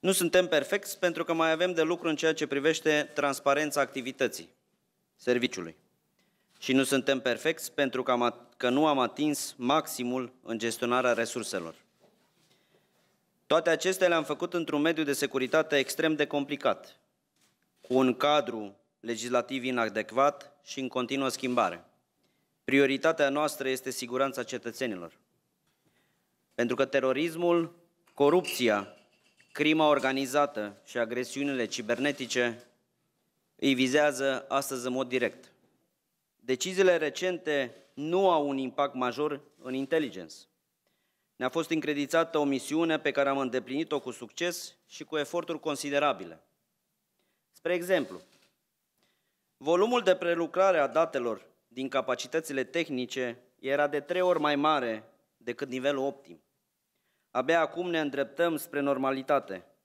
Nu suntem perfecți pentru că mai avem de lucru în ceea ce privește transparența activității serviciului. Și nu suntem perfecți pentru că, am, că nu am atins maximul în gestionarea resurselor. Toate acestea le-am făcut într-un mediu de securitate extrem de complicat, cu un cadru legislativ inadecvat și în continuă schimbare. Prioritatea noastră este siguranța cetățenilor. Pentru că terorismul, corupția crima organizată și agresiunile cibernetice îi vizează astăzi în mod direct. Deciziile recente nu au un impact major în inteligență. Ne-a fost încredițată o misiune pe care am îndeplinit-o cu succes și cu eforturi considerabile. Spre exemplu, volumul de prelucrare a datelor din capacitățile tehnice era de trei ori mai mare decât nivelul optim. Abia acum ne îndreptăm spre normalitate.